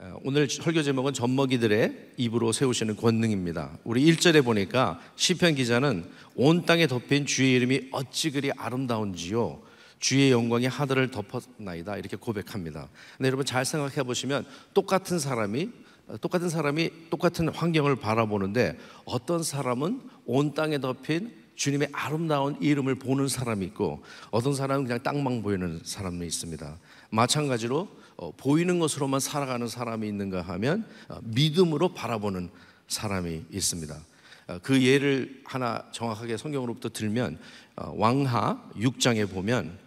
어, 오늘 설교 제목은 젖먹이들의 입으로 세우시는 권능입니다. 우리 1절에 보니까 시편 기자는 온 땅에 덮인 주의 이름이 어찌 그리 아름다운지요. 주의 영광이 하늘을 덮었나이다. 이렇게 고백합니다. 근데 여러분 잘 생각해 보시면 똑같은 사람이 어, 똑같은 사람이 똑같은 환경을 바라보는데 어떤 사람은 온 땅에 덮인 주님의 아름다운 이름을 보는 사람이 있고 어떤 사람은 그냥 땅만 보이는 사람이 있습니다. 마찬가지로 어, 보이는 것으로만 살아가는 사람이 있는가 하면 어, 믿음으로 바라보는 사람이 있습니다. 어, 그 예를 하나 정확하게 성경으로부터 들면 왕하 6장에 보면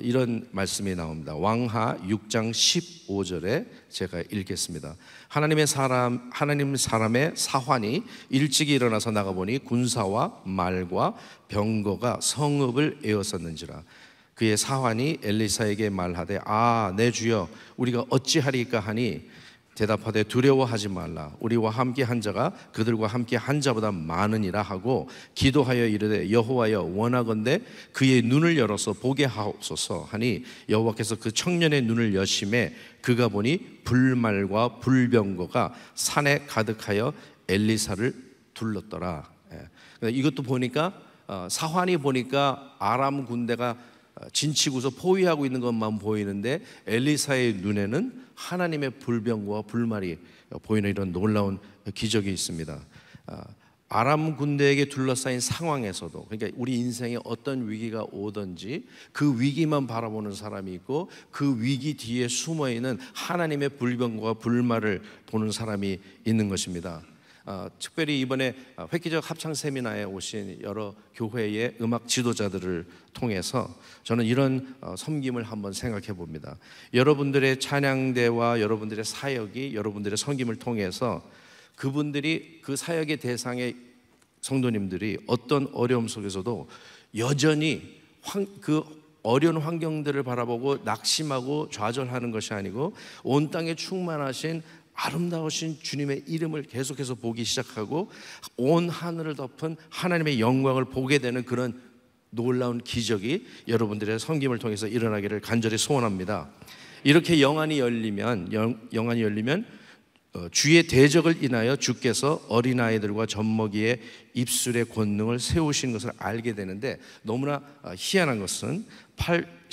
이런 말씀이 나옵니다. 왕하 6장 15절에 제가 읽겠습니다. 하나님의 사람 하나님 사람의 사환이 일찍 일어나서 나가 보니 군사와 말과 병거가 성읍을 에워쌌는지라 그의 사환이 엘리사에게 말하되 아 내 주여 우리가 어찌하리까 하니 대답하되 두려워하지 말라 우리와 함께 한 자가 그들과 함께 한 자보다 많으니라 하고 기도하여 이르되 여호와여 원하건대 그의 눈을 열어서 보게 하옵소서 하니 여호와께서 그 청년의 눈을 여심해 그가 보니 불말과 불병거가 산에 가득하여 엘리사를 둘렀더라 예. 그러니까 이것도 보니까 어, 사환이 보니까 아람 군대가 어, 진치고서 포위하고 있는 것만 보이는데 엘리사의 눈에는 하나님의 불병과 불말이 보이는 이런 놀라운 기적이 있습니다. 어, 아람 군대에게 둘러싸인 상황에서도 그러니까 우리 인생에 어떤 위기가 오든지 그 위기만 바라보는 사람이 있고 그 위기 뒤에 숨어 있는 하나님의 불병과 불말을 보는 사람이 있는 것입니다. 어, 특별히 이번에 어, 획기적 합창 세미나에 오신 여러 교회의 음악 지도자들을 통해서 저는 이런 어, 섬김을 한번 생각해 봅니다. 여러분들의 찬양대와 여러분들의 사역이 여러분들의 섬김을 통해서 그분들이 그 사역의 대상의 성도님들이 어떤 어려움 속에서도 여전히 황, 그 어려운 환경들을 바라보고 낙심하고 좌절하는 것이 아니고 온 땅에 충만하신 아름다우신 주님의 이름을 계속해서 보기 시작하고 온 하늘을 덮은 하나님의 영광을 보게 되는 그런 놀라운 기적이 여러분들의 성김을 통해서 일어나기를 간절히 소원합니다. 이렇게 영안이 열리면 영, 안이 열리면 어, 주의 대적을 인하여 주께서 어린아이들과 젖먹이의 입술의 권능을 세우신 것을 알게 되는데 너무나 어, 희한한 것은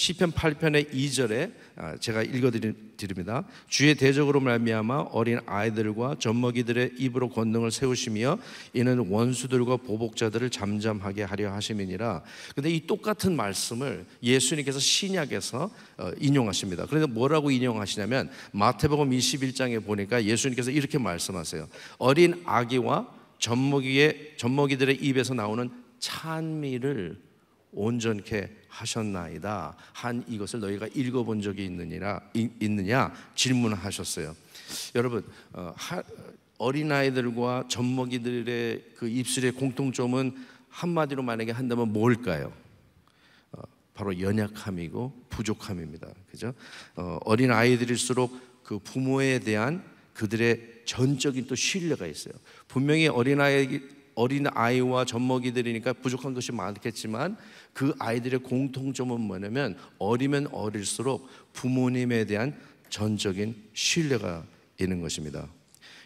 시편 8편의 2절에 아, 제가 읽어드립니다. 주의 대적으로 말미암아 어린 아이들과 젖먹이들의 입으로 권능을 세우시며 이는 원수들과 보복자들을 잠잠하게 하려 하심이니라. 근데 이 똑같은 말씀을 예수님께서 신약에서 어, 인용하십니다. 그런데 뭐라고 인용하시냐면 마태복음 21장에 보니까 예수님께서 이렇게 말씀하세요. 어린 아기와 젖먹이의 젖먹이들의 입에서 나오는 찬미를 온전케 하셨나이다. 한 이것을 너희가 읽어본 적이 있느니라 이, 있느냐 질문하셨어요. 여러분 어, 하, 어린아이들과 젖먹이들의 그 입술의 공통점은 한마디로 만약에 한다면 뭘까요? 어, 바로 연약함이고 부족함입니다. 그죠? 어, 어린 아이들일수록 그 부모에 대한 그들의 전적인 또 신뢰가 있어요. 분명히 어린아이 어린 아이와 젖먹이들이니까 부족한 것이 많겠지만 그 아이들의 공통점은 뭐냐면 어리면 어릴수록 부모님에 대한 전적인 신뢰가 있는 것입니다.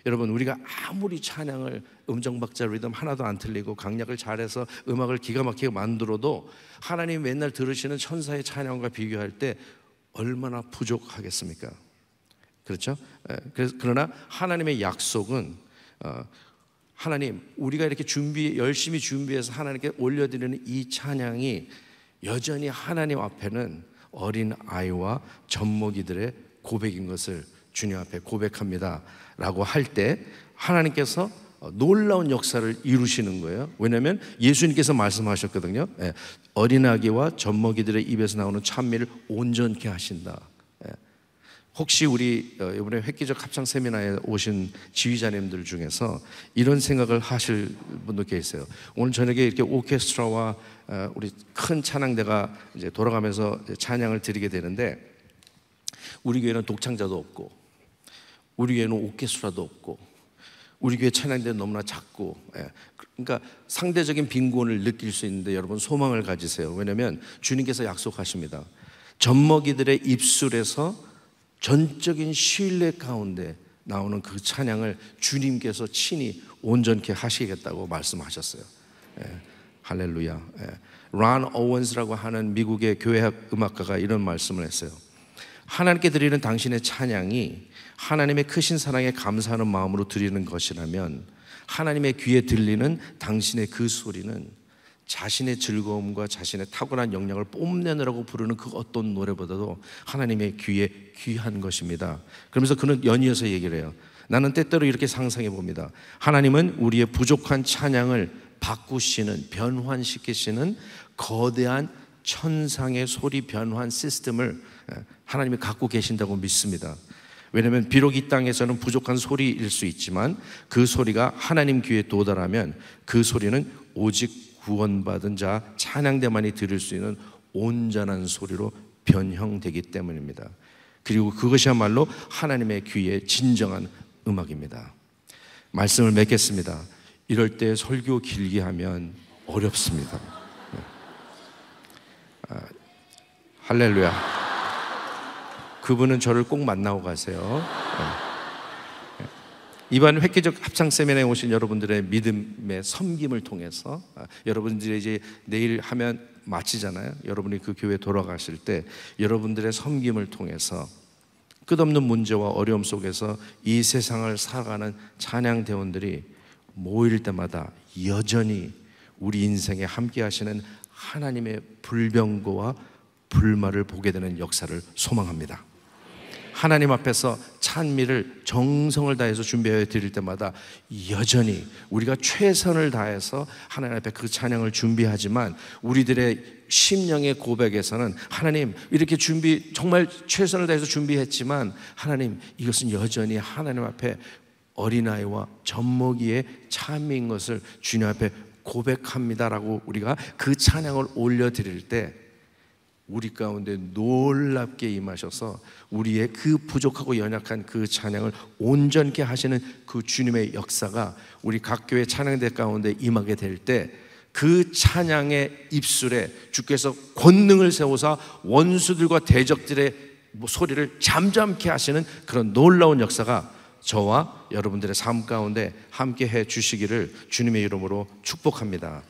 여러분 우리가 아무리 찬양을 음정박자 리듬 하나도 안 틀리고 강약을 잘해서 음악을 기가 막히게 만들어도 하나님 맨날 들으시는 천사의 찬양과 비교할 때 얼마나 부족하겠습니까? 그렇죠? 그러나 하나님의 약속은 어, 하나님, 우리가 이렇게 준비, 열심히 준비해서 하나님께 올려드리는 이 찬양이 여전히 하나님 앞에는 어린 아이와 젖먹이들의 고백인 것을 주님 앞에 고백합니다. 라고 할 때 하나님께서 놀라운 역사를 이루시는 거예요. 왜냐하면 예수님께서 말씀하셨거든요. 예, 어린아기와 젖먹이들의 입에서 나오는 찬미를 온전케 하신다. 혹시 우리 어, 이번에 획기적 합창 세미나에 오신 지휘자님들 중에서 이런 생각을 하실 분도 계세요. 오늘 저녁에 이렇게 오케스트라와 어, 우리 큰 찬양대가 이제 돌아가면서 찬양을 드리게 되는데 우리 교회는 독창자도 없고 우리 교회는 오케스트라도 없고 우리 교회 찬양대는 너무나 작고 예. 그러니까 상대적인 빈곤을 느낄 수 있는데 여러분 소망을 가지세요. 왜냐하면 주님께서 약속하십니다. 젖먹이들의 입술에서 전적인 신뢰 가운데 나오는 그 찬양을 주님께서 친히 온전케 하시겠다고 말씀하셨어요. 예, 할렐루야. 예. 란 오원스라고 하는 미국의 교회 음악가가 이런 말씀을 했어요. 하나님께 드리는 당신의 찬양이 하나님의 크신 사랑에 감사하는 마음으로 드리는 것이라면 하나님의 귀에 들리는 당신의 그 소리는 자신의 즐거움과 자신의 탁월한 역량을 뽐내느라고 부르는 그 어떤 노래보다도 하나님의 귀에 귀한 것입니다. 그러면서 그는 연이어서 얘기를 해요. 나는 때때로 이렇게 상상해 봅니다. 하나님은 우리의 부족한 찬양을 바꾸시는, 변환시키시는 거대한 천상의 소리 변환 시스템을 예, 하나님이 갖고 계신다고 믿습니다. 왜냐하면 비록 이 땅에서는 부족한 소리일 수 있지만 그 소리가 하나님 귀에 도달하면 그 소리는 오직 구원받은 자 찬양대만이 들을 수 있는 온전한 소리로 변형되기 때문입니다. 그리고 그것이야말로 하나님의 귀에 진정한 음악입니다. 말씀을 맺겠습니다. 이럴 때 설교 길게 하면 어렵습니다. 네. 아, 할렐루야. 그분은 저를 꼭 만나고 가세요. 네. 이번 획기적 합창 세미나에 오신 여러분들의 믿음의 섬김을 통해서 아, 여러분들이 이제 내일 하면 마치잖아요. 여러분이 그 교회 돌아가실 때 여러분들의 섬김을 통해서 끝없는 문제와 어려움 속에서 이 세상을 살아가는 찬양 대원들이 모일 때마다 여전히 우리 인생에 함께 하시는 하나님의 불병고와 불마를 보게 되는 역사를 소망합니다. 하나님 앞에서 찬미를 정성을 다해서 준비해 드릴 때마다 여전히 우리가 최선을 다해서 하나님 앞에 그 찬양을 준비하지만 우리들의 심령의 고백에서는 하나님 이렇게 준비 정말 최선을 다해서 준비했지만 하나님 이것은 여전히 하나님 앞에 어린아이와 젖먹이의 찬미인 것을 주님 앞에 고백합니다라고 우리가 그 찬양을 올려드릴 때 우리 가운데 놀랍게 임하셔서 우리의 그 부족하고 연약한 그 찬양을 온전케 하시는 그 주님의 역사가 우리 각 교회 찬양대 가운데 임하게 될 때 그 찬양의 입술에 주께서 권능을 세워서 원수들과 대적들의 뭐 소리를 잠잠케 하시는 그런 놀라운 역사가 저와 여러분들의 삶 가운데 함께 해 주시기를 주님의 이름으로 축복합니다.